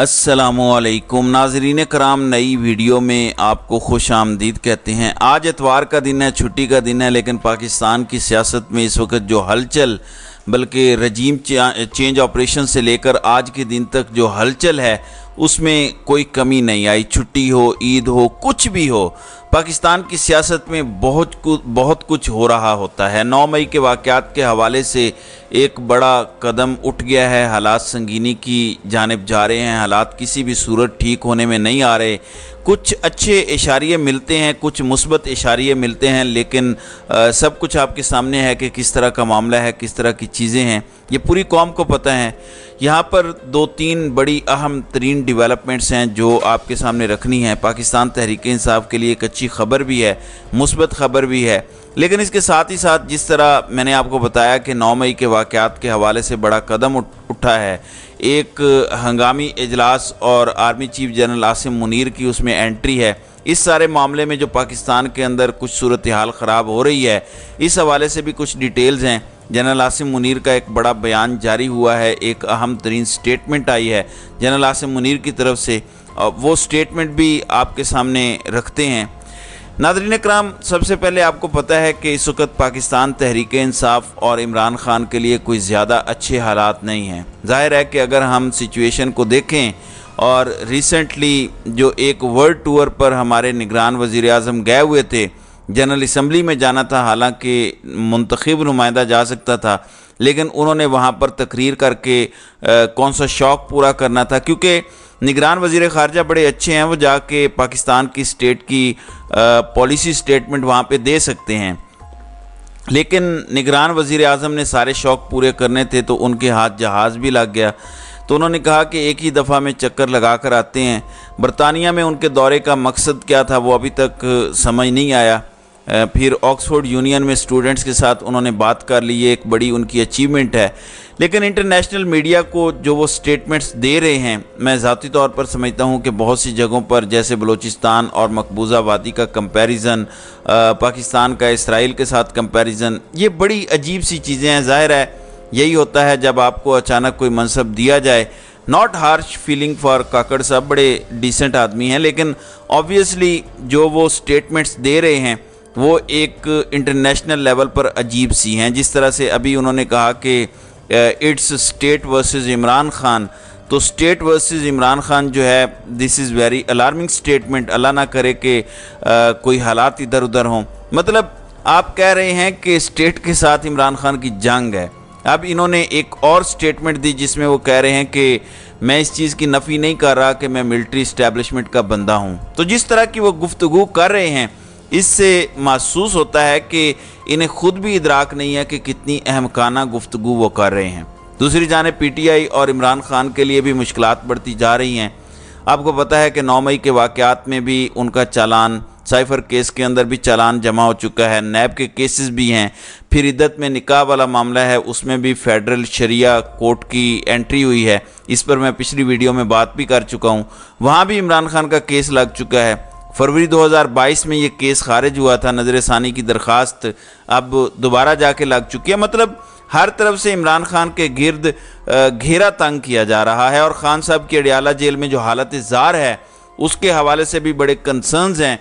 असलकुम नाजरीन कराम नई वीडियो में आपको खुश आमदीद कहते हैं आज एतवार का दिन है छुट्टी का दिन है लेकिन पाकिस्तान की सियासत में इस वक्त जो हलचल बल्कि रजीम चेंज ऑपरेशन से लेकर आज के दिन तक जो हलचल है उसमें कोई कमी नहीं आई छुट्टी हो ईद हो कुछ भी हो पाकिस्तान की सियासत में बहुत कुछ बहुत कुछ हो रहा होता है 9 मई के वाक़ात के हवाले से एक बड़ा कदम उठ गया है हालात संगीनी की जानब जा रहे हैं हालात किसी भी सूरत ठीक होने में नहीं आ रहे कुछ अच्छे इशारे मिलते हैं कुछ मुस्बत इशारे मिलते हैं लेकिन आ, सब कुछ आपके सामने है कि किस तरह का मामला है किस तरह की चीज़ें हैं ये पूरी कौम को पता है यहाँ पर दो तीन बड़ी अहम तरीन डिवेलपमेंट्स हैं जो आपके सामने रखनी है पाकिस्तान तहरीक इंसाफ के लिए एक अच्छी खबर भी है मुस्बत खबर भी है लेकिन इसके साथ ही साथ जिस तरह मैंने आपको बताया कि नौ मई के वाक़ात के हवाले से बड़ा कदम उठ, उठा है एक हंगामी इजलास और army chief general Asim Munir की उसमें एंट्री है इस सारे मामले में जो पाकिस्तान के अंदर कुछ सूरत हाल ख़राब हो रही है इस हवाले से भी कुछ डिटेल्स हैं जनरल आसिम मुनीर का एक बड़ा बयान जारी हुआ है एक अहम तरीन स्टेटमेंट आई है जनरल आसिम मुनीर की तरफ से वो स्टेटमेंट भी आपके सामने रखते हैं नादरीन कराम सबसे पहले आपको पता है कि इस वक्त पाकिस्तान तहरीक इंसाफ और इमरान ख़ान के लिए कोई ज़्यादा अच्छे हालात नहीं हैं जाहिर है कि अगर हम सिचुएशन को देखें और रिसेंटली जो एक वर्ल्ड टूर पर हमारे निगरान वज़ी अजम गए हुए थे जनरल असम्बली में जाना था हालांकि मंतखब नुमाइंदा जा सकता था लेकिन उन्होंने वहाँ पर तकरीर करके आ, कौन सा शौक़ पूरा करना था क्योंकि निगरान वजीर ख़ारजा बड़े अच्छे हैं वो जाके पाकिस्तान की स्टेट की पॉलिसी स्टेटमेंट वहाँ पे दे सकते हैं लेकिन निगरान वजीर अजम ने सारे शौक़ पूरे करने थे तो उनके हाथ जहाज़ भी लग गया तो उन्होंने कहा कि एक ही दफ़ा में चक्कर लगा कर आते हैं बरतानिया में उनके दौरे का मकसद क्या था वो अभी तक समझ नहीं आया फिर ऑक्सफोर्ड यूनियन में स्टूडेंट्स के साथ उन्होंने बात कर ली एक बड़ी उनकी अचीवमेंट है लेकिन इंटरनेशनल मीडिया को जो वो स्टेटमेंट्स दे रहे हैं मैं ज़ाती तौर पर समझता हूँ कि बहुत सी जगहों पर जैसे बलूचिस्तान और मकबूजा वादी का कंपैरिजन पाकिस्तान का इसराइल के साथ कंपैरिजन ये बड़ी अजीब सी चीज़ें हैं ज़ाहिर है यही होता है जब आपको अचानक कोई मनसब दिया जाए not harsh feeling for Kakar साहब बड़े डिसेंट आदमी हैं लेकिन ऑब्वियसली जो वो स्टेटमेंट्स दे रहे हैं वो एक इंटरनेशनल लेवल पर अजीब सी हैं जिस तरह से अभी उन्होंने कहा कि it's state versus Imran Khan तो स्टेट वर्सेस इमरान खान जो है this is very alarming statement Allah ना करे कि uh, कोई हालात इधर उधर हों मतलब आप कह रहे हैं कि स्टेट के साथ इमरान खान की जंग है अब इन्होंने एक और स्टेटमेंट दी जिसमें वो कह रहे हैं कि मैं इस चीज़ की नफ़ी नहीं कर रहा कि मैं मिलिट्री इस्टेबलिशमेंट का बंदा हूँ तो जिस तरह की वो गुफ्तगु कर रहे हैं इससे महसूस होता है कि इन्हें खुद भी इदराक नहीं है कि कितनी अहमकाना गुफ्तु वो कर रहे हैं दूसरी जानब पीटीआई और इमरान खान के लिए भी मुश्किल बढ़ती जा रही हैं आपको पता है कि नौ मई के वाक़ात में भी उनका चालान साइफर केस के अंदर भी चालान जमा हो चुका है नैब के केसेस भी हैं फिर इद्दत में निकाह वाला मामला है उसमें भी फेडरल शरिया कोर्ट की एंट्री हुई है इस पर मैं पिछली वीडियो में बात भी कर चुका हूँ वहाँ भी इमरान खान का केस लग चुका है फरवरी 2022 में ये केस खारिज हुआ था नज़र षानी की दरख्वास्त अब दोबारा जाके लग चुकी है मतलब हर तरफ से इमरान खान के गिरद घेरा तंग किया जा रहा है और खान साहब की अडियाला जेल में जो हालत जार है उसके हवाले से भी बड़े कंसर्नस हैं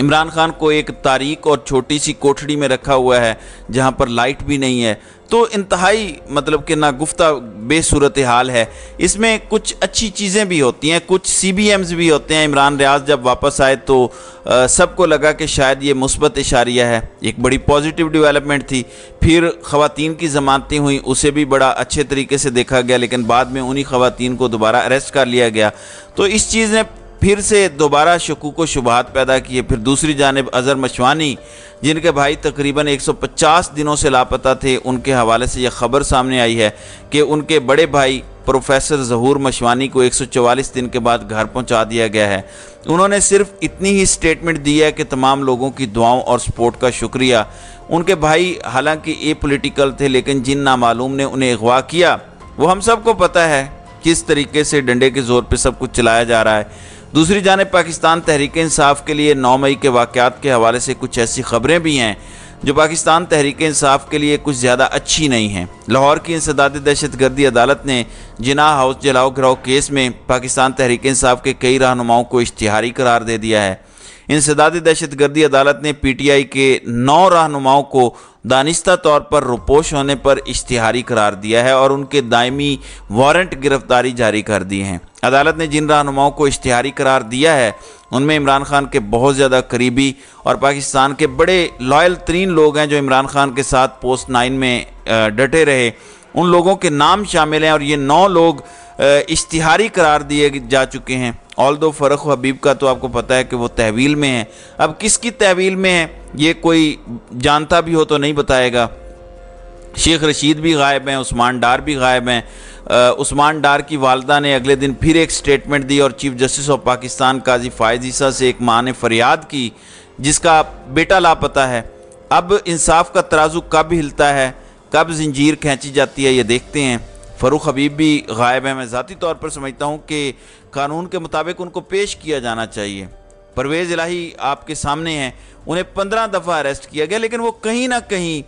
इमरान खान को एक तारीख और छोटी सी कोठड़ी में रखा हुआ है जहाँ पर लाइट भी नहीं है तो इंतहाई मतलब कि नागुफ्ता बेसूरत हाल है इसमें कुछ अच्छी चीज़ें भी होती हैं कुछ सी बी एम्स भी होते हैं इमरान रियाज जब वापस आए तो सबको लगा कि शायद ये मुस्बत इशारिया है एक बड़ी पॉजिटिव डेवलपमेंट थी फिर ख़वातीन की जमानतें हुई उसे भी बड़ा अच्छे तरीके से देखा गया लेकिन बाद में उन्हीं ख़वातीन को दोबारा अरेस्ट कर लिया गया तो इस चीज़ ने फिर से दोबारा शकूक व शुबहत पैदा किए फिर दूसरी जानब अज़र मशवानी जिनके भाई तकरीबन 150 दिनों से लापता थे उनके हवाले से यह खबर सामने आई है कि उनके बड़े भाई प्रोफेसर जहूर मशवानी को 144 दिन के बाद घर पहुंचा दिया गया है उन्होंने सिर्फ इतनी ही स्टेटमेंट दी है कि तमाम लोगों की दुआओं और सपोर्ट का शुक्रिया उनके भाई हालांकि ए पोलिटिकल थे लेकिन जिन नामालूम ने उन्हें अगवा किया वो हम सबको पता है किस तरीके से डंडे के ज़ोर पर सब कुछ चलाया जा रहा है दूसरी जानब पाकिस्तान तहरीक इंसाफ के लिए नौ मई के वाक़ात के हवाले से कुछ ऐसी खबरें भी हैं जो पाकिस्तान तहरीक इंसाफ के लिए कुछ ज़्यादा अच्छी नहीं हैं लाहौर की इंसदाद दहशत गर्दी अदालत ने जिना हाउस जलाओ गिराओ केस में पाकिस्तान तहरीक इंसाफ के कई रहनुमाओं को इश्तिहारी करार दे दिया है इंसदादी दहशत गर्दी अदालत ने पीटीआई के नौ रहनुमाओं को दानिश्ता तौर पर रुपोश होने पर इश्तिहारी करार दिया है और उनके दायमी वारंट गिरफ्तारी जारी कर दी हैं अदालत ने जिन रहनुमाओं को इश्तिहारी करार दिया है उनमें इमरान खान के बहुत ज़्यादा करीबी और पाकिस्तान के बड़े लॉयल तरीन लोग हैं जो इमरान खान के साथ पोस्ट नाइन में डटे रहे उन लोगों के नाम शामिल हैं और ये नौ लोग इश्तिहारी करार दिए जा चुके हैं ऑल दो फ़रख हबीब का तो आपको पता है कि वो तहवील में है अब किसकी तहवील में है ये कोई जानता भी हो तो नहीं बताएगा शेख रशीद भी गायब हैं उस्मान डार भी गायब हैं उस्मान डार की वालदा ने अगले दिन फिर एक स्टेटमेंट दी और chief justice of Pakistan Qazi Faez Isa से एक माँ ने फरियाद की जिसका बेटा लापता है अब इंसाफ का तराजू कब हिलता है कब जंजीर खींची जाती है ये देखते हैं फ़रूख हबीब भी गायब है मैं ज़ाती तौर पर समझता हूँ कि कानून के मुताबिक उनको पेश किया जाना चाहिए परवेज़ इलाही आपके सामने हैं उन्हें पंद्रह दफ़ा अरेस्ट किया गया लेकिन वो कहीं ना कहीं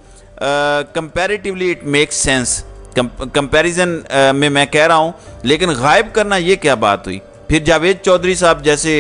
comparatively it makes sense comparison में मैं कह रहा हूँ लेकिन गायब करना ये क्या बात हुई फिर जावेद चौधरी साहब जैसे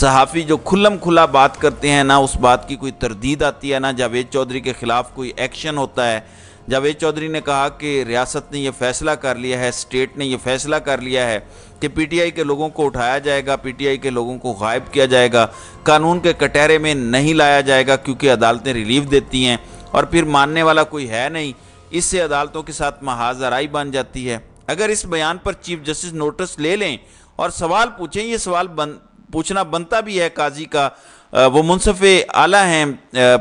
सहाफ़ी जो खुल्लम खुला बात करते हैं ना उस बात की कोई तरदीद आती है ना जावेद चौधरी के ख़िलाफ़ कोई एक्शन होता है जावेद चौधरी ने कहा कि रियासत ने यह फैसला कर लिया है स्टेट ने यह फैसला कर लिया है कि पीटीआई के लोगों को उठाया जाएगा पीटीआई के लोगों को गायब किया जाएगा कानून के कटहरे में नहीं लाया जाएगा क्योंकि अदालतें रिलीफ देती हैं और फिर मानने वाला कोई है नहीं इससे अदालतों के साथ महाजराई बन जाती है अगर इस बयान पर चीफ जस्टिस नोटिस ले लें और सवाल पूछें ये सवाल बन पूछना बनता भी है काजी का वो मुनसफ़ आला हैं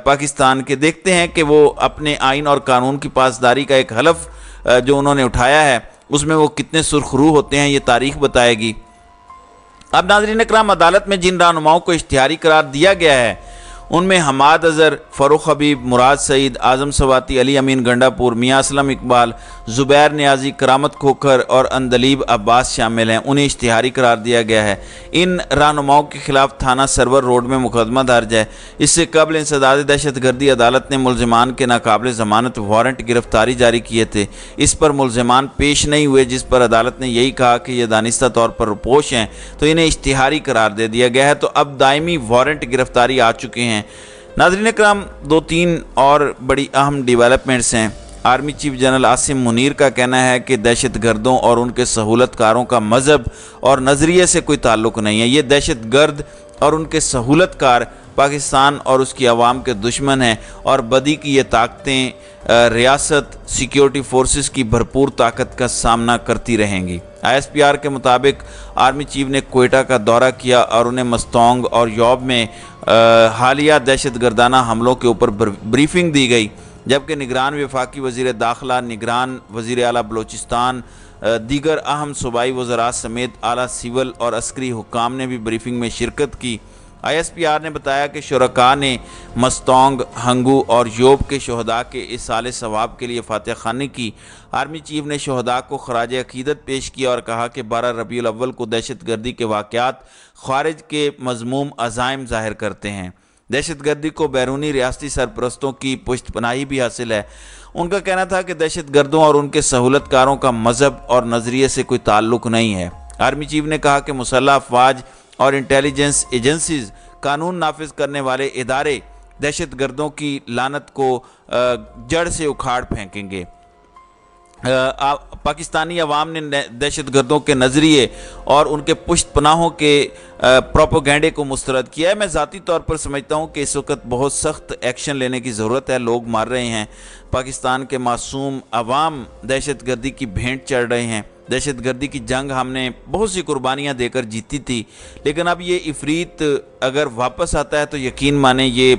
पाकिस्तान के देखते हैं कि वो अपने आइन और कानून की पासदारी का एक हलफ जो उन्होंने उठाया है उसमें वो कितने सुरखरू होते हैं ये तारीख बताएगी अब नाजरीन कराम अदालत में जिन रहनुमाओं को इश्तहारी करार दिया गया है उनमें हमाद अज़र फ़रुख हबीब मुराद सईद आज़म सवाती अली अमीन गंडापुर मियाँ असलम इकबाल ज़ुबैर न्याजी करामत खोखर और अनदलीब अब्बास शामिल हैं उन्हें इश्तिहारी करार दिया गया है इन रहनुमाओं के खिलाफ थाना सरवर रोड में मुकदमा दर्ज है इससे कबल इंसदाद दहशत गर्दी अदालत ने मुलजमान के नाकबले जमानत वारंट गिरफ्तारी जारी किए थे इस पर मुलजमान पेश नहीं हुए जिस पर अदालत ने यही कहा कि यह दानिस्ता तौर पर रुपोश हैं तो इन्हें इश्तिहारी करार दे दिया गया है तो अब दायमी वारंट गिरफ्तारी आ चुके हैं हैं नाजरीन कराम दो तीन और बड़ी अहम डिवेलपमेंट्स हैं army chief general Asim Munir का कहना है कि दहशत गर्दों और उनके सहूलतकारों का मज़हब और नज़रिए से कोई ताल्लुक नहीं है ये दहशत गर्द और उनके सहूलतकार पाकिस्तान और उसकी आवाम के दुश्मन हैं और बदी की ये ताकतें रियासत सिक्योरिटी फोर्सेस की भरपूर ताकत का सामना करती रहेंगी आईएसपीआर के मुताबिक आर्मी चीफ ने कोयटा का दौरा किया और उन्हें मस्तोंग और यौब में हालिया दहशत गर्दाना हमलों के ऊपर ब्रीफिंग दी गई जबकि निगरान वफाकी वजीर दाखिला निगरान वजीर अली बलोचिस्तान दीगर अहम सूबाई वजरात समेत अली सिविल और अस्करी हुकाम ने भी ब्रीफिंग में शिरकत की आईएसपीआर ने बताया कि शुरा ने मस्तोंग हंगू और योब के शहदा के इस साल सवाब के लिए फातह खानी की आर्मी चीफ ने शहदा को खराज अकीदत पेश किया और कहा कि बारह रबी अव्वल को दहशत गर्दी के वाक़ात खारिज के मजमूम अजायम जाहिर करते हैं दहशत गर्दी को बैरूनी रियासती सरपरस्तों की पुश्त पनाही भी हासिल है उनका कहना था कि दहशत गर्दों और उनके सहूलतकारों का मजहब और नज़रिए से कोई ताल्लुक नहीं है आर्मी चीफ ने कहा कि मुसल्ह अफवाज और इंटेलिजेंस एजेंसीज कानून नाफिज करने वाले इदारे दहशत गर्दों की लानत को जड़ से उखाड़ फेंकेंगे पाकिस्तानी अवाम ने दहशत गर्दों के नज़रिए और उनके पुश्त पनाहों के प्रोपोगेंडे को मुस्तरद किया है मैं ज़ाती तौर पर समझता हूँ कि इस वक्त बहुत सख्त एक्शन लेने की ज़रूरत है लोग मार रहे हैं पाकिस्तान के मासूम अवाम दहशत गर्दी की भेंट चढ़ रहे हैं दहशतगर्दी की जंग हमने बहुत सी कुर्बानियाँ देकर जीती थी लेकिन अब ये इफरीत अगर वापस आता है तो यकीन माने ये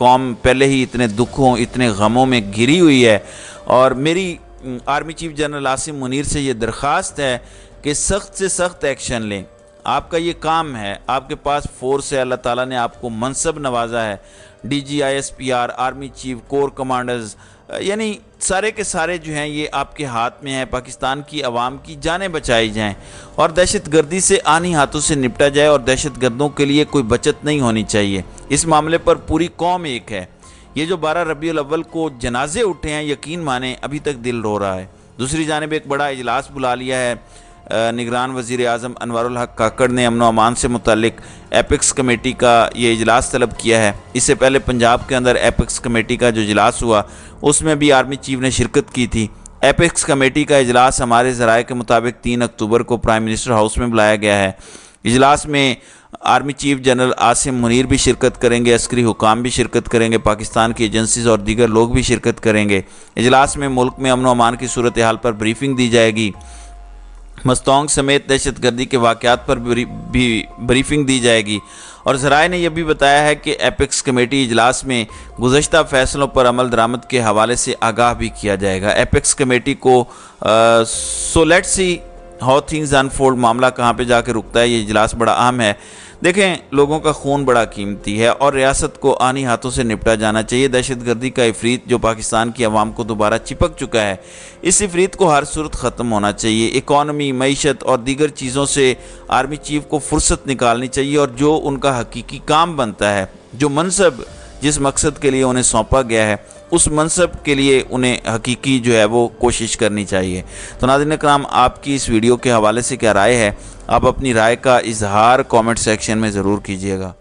कौम पहले ही इतने दुखों इतने गमों में घिरी हुई है और मेरी army chief general Asim Munir से ये दरख्वास्त है कि सख्त से सख्त एक्शन लें आपका ये काम है आपके पास फोर्स है अल्लाह ताला ने आपको मनसब नवाजा है D G I S P R army chief corps commanders यानी सारे के सारे जो हैं ये आपके हाथ में हैं पाकिस्तान की आवाम की जानें बचाई जाएं और दहशत गर्दी से आनी हाथों से निपटा जाए और दहशत गर्दों के लिए कोई बचत नहीं होनी चाहिए इस मामले पर पूरी कौम एक है ये जो बारह रबी अव्वल को जनाजे उठे हैं यकीन माने अभी तक दिल रो रहा है दूसरी जानब एक बड़ा इजलास बुला लिया है निगरान वज़ी अजम अनवारक काकड़ ने अमन अमान से मुतलक एपिक्स कमेटी का ये इजलास तलब किया है इससे पहले पंजाब के अंदर एपिक्स कमेटी का जो इजलास हुआ उसमें भी आर्मी चीफ ने शिरकत की थी एपिक्स कमेटी का इजलास हमारे ज़राए के मुताबिक तीन अक्टूबर को प्राइम मिनिस्टर हाउस में बुलाया गया है इजलास में army chief general Asim Munir भी शिरकत करेंगे अस्करी हुकाम भी शिरकत करेंगे पाकिस्तान की एजेंसीज और दीगर लोग भी शिरकत करेंगे इजलास में मुल्क में अमन अमान की सूरत हाल पर ब्रीफिंग दी जाएगी मस्तोंग समेत दहशत गर्दी के वाक़ात पर भी ब्रीफिंग दी जाएगी और जराए ने यह भी बताया है कि एपिक्स कमेटी इजलास में गुजशत फैसलों पर अमल दरामद के हवाले से आगाह भी किया जाएगा एपेक्स कमेटी को so let see how things unfold मामला कहाँ पर जाके रुकता है ये इजलास बड़ा अहम है देखें लोगों का खून बड़ा कीमती है और रियासत को आनी हाथों से निपटा जाना चाहिए दहशत गर्दी का इफरीत जो पाकिस्तान की आवाम को दोबारा चिपक चुका है इस इफरीत को हर सूरत ख़त्म होना चाहिए इकॉनमी मीशत और दीगर चीज़ों से आर्मी चीफ को फुर्सत निकालनी चाहिए और जो उनका हकीकी काम बनता है जो मनसब जिस मकसद के लिए उन्हें सौंपा गया है उस मनसब के लिए उन्हें हकीकी जो है वो कोशिश करनी चाहिए तो नादिन कराम आपकी इस वीडियो के हवाले से क्या राय है आप अपनी राय का इजहार कमेंट सेक्शन में ज़रूर कीजिएगा